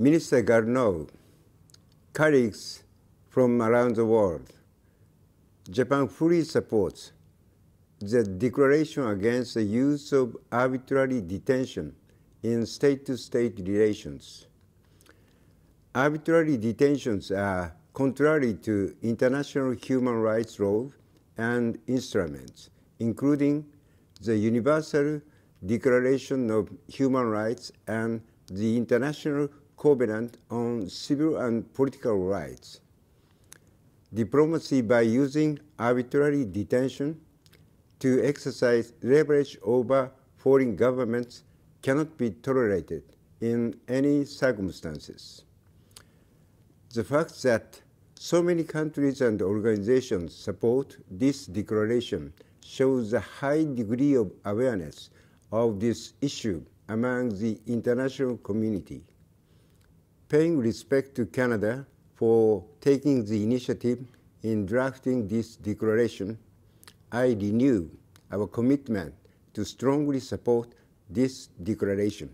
Minister Garneau, colleagues from around the world, Japan fully supports the declaration against the use of arbitrary detention in state-to-state -state relations. Arbitrary detentions are contrary to international human rights law and instruments, including the Universal Declaration of Human Rights and the International covenant on civil and political rights. Diplomacy by using arbitrary detention to exercise leverage over foreign governments cannot be tolerated in any circumstances. The fact that so many countries and organizations support this declaration shows a high degree of awareness of this issue among the international community paying respect to Canada for taking the initiative in drafting this declaration, I renew our commitment to strongly support this declaration.